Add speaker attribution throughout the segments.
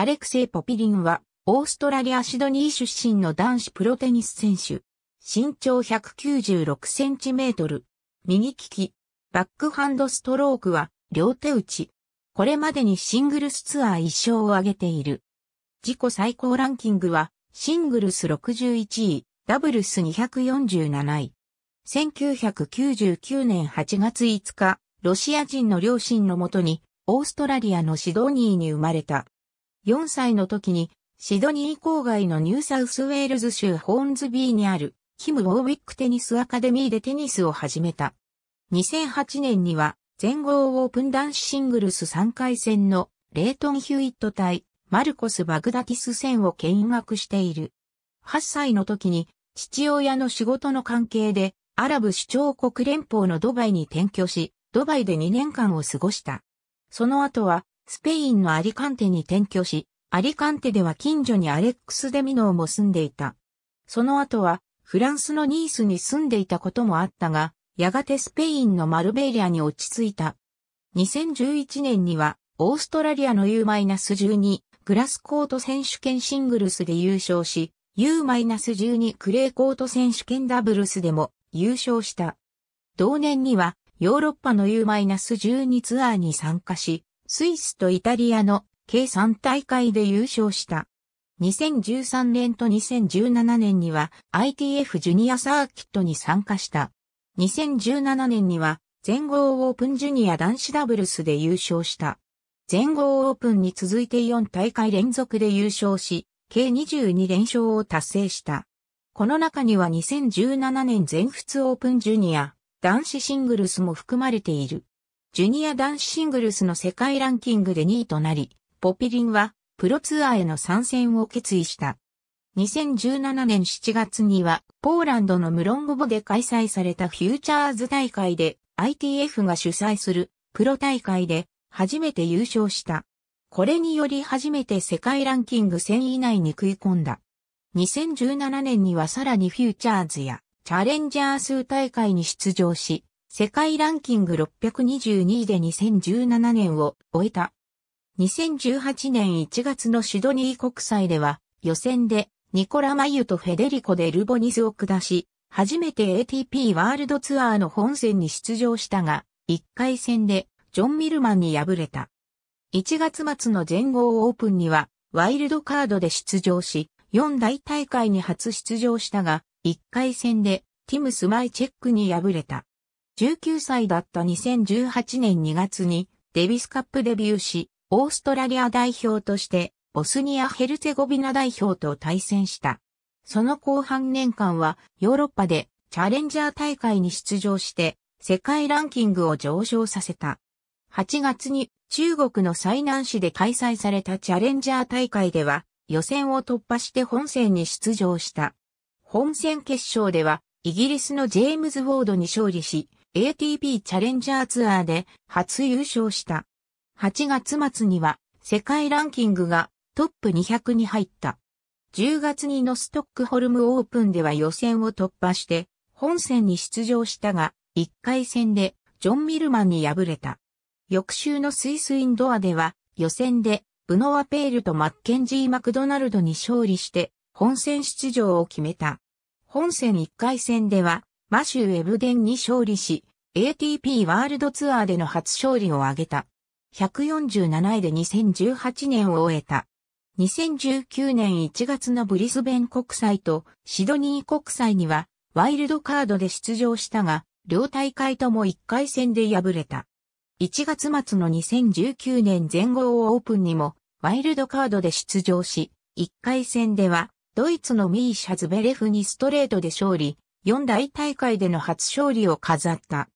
Speaker 1: アレクセイ・ポピリンは、オーストラリア・シドニー出身の男子プロテニス選手。身長196センチメートル。右利き。バックハンドストロークは、両手打ち。これまでにシングルスツアー1勝を挙げている。自己最高ランキングは、シングルス61位、ダブルス247位。1999年8月5日、ロシア人の両親のもとに、オーストラリアのシドニーに生まれた。4歳の時に、シドニー郊外のニューサウスウェールズ州ホーンズビーにある、キム・ウォーウィックテニスアカデミーでテニスを始めた。2008年には、全豪オープン男子シングルス3回戦のレートン・ヒュイット対マルコス・バグダティス戦を見学している。8歳の時に父親の仕事の関係でアラブ首長国連邦のドバイに転居し、ドバイで2年間を過ごした。その後はスペインのアリカンテに転居し、アリカンテでは近所にアレックス・デミノーも住んでいた。その後は、フランスのニースに住んでいたこともあったが、やがてスペインのマルベイリアに落ち着いた。2011年には、オーストラリアの U-12 グラスコート選手権シングルスで優勝し、U-12 クレーコート選手権ダブルスでも優勝した。同年には、ヨーロッパの U-12 ツアーに参加し、スイスとイタリアの計3大会で優勝した。2013年と2017年には ITF ジュニアサーキットに参加した。2017年には全豪オープンジュニア男子ダブルスで優勝した。全豪オープンに続いて4大会連続で優勝し、計22連勝を達成した。この中には2017年全仏オープンジュニア、男子シングルスも含まれている。ジュニア男子シングルスの世界ランキングで2位となり、ポピリンはプロツアーへの参戦を決意した。2017年7月には、ポーランドのムロンゴボで開催されたフューチャーズ大会で ITF が主催するプロ大会で初めて優勝した。これにより初めて世界ランキング1000位以内に食い込んだ。2017年にはさらにフューチャーズやチャレンジャー数大会に出場し、世界ランキング622位で2017年を終えた。2018年1月のシドニー国際では予選でニコラ・マユとフェデリコ・デルボニスを下し、初めて ATP ワールドツアーの本戦に出場したが、1回戦でジョン・ミルマンに敗れた。1月末の全豪オープンにはワイルドカードで出場し、4大大会に初出場したが、1回戦でティム・スマイチェックに敗れた。19歳だった2018年2月にデビスカップデビューし、オーストラリア代表としてボスニア・ヘルツェゴビナ代表と対戦した。その後半年間はヨーロッパでチャレンジャー大会に出場して世界ランキングを上昇させた。8月に中国の最南市で開催されたチャレンジャー大会では予選を突破して本戦に出場した。本戦決勝ではイギリスのジェームズ・ウォードに勝利し、ATP チャレンジャーツアーで初優勝した。8月末には世界ランキングがトップ200に入った。10月にのストックホルムオープンでは予選を突破して本戦に出場したが1回戦でジョン・ミルマンに敗れた。翌週のスイスインドアでは予選でブノア・ペールとマッケンジー・マクドナルドに勝利して本戦出場を決めた。本戦1回戦ではマシュー・エブデンに勝利し、ATP ワールドツアーでの初勝利を挙げた。147位で2018年を終えた。2019年1月のブリスベン国際とシドニー国際にはワイルドカードで出場したが、両大会とも1回戦で敗れた。1月末の2019年全豪オープンにもワイルドカードで出場し、1回戦ではドイツのミーシャズベレフにストレートで勝利、四大大会での初勝利を飾った。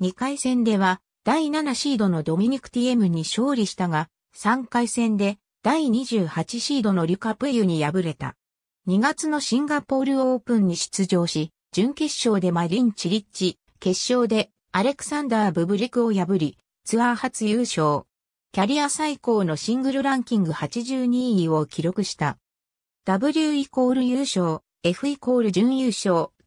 Speaker 1: 2回戦では、第7シードのドミニク・ティエムに勝利したが、3回戦で第28シードのリュカ・プユに敗れた。2月のシンガポールオープンに出場し、準決勝でマリン・チリッチ、決勝でアレクサンダー・ブブリクを破り、ツアー初優勝。キャリア最高のシングルランキング82位を記録した。W イコール優勝、F イコール準優勝、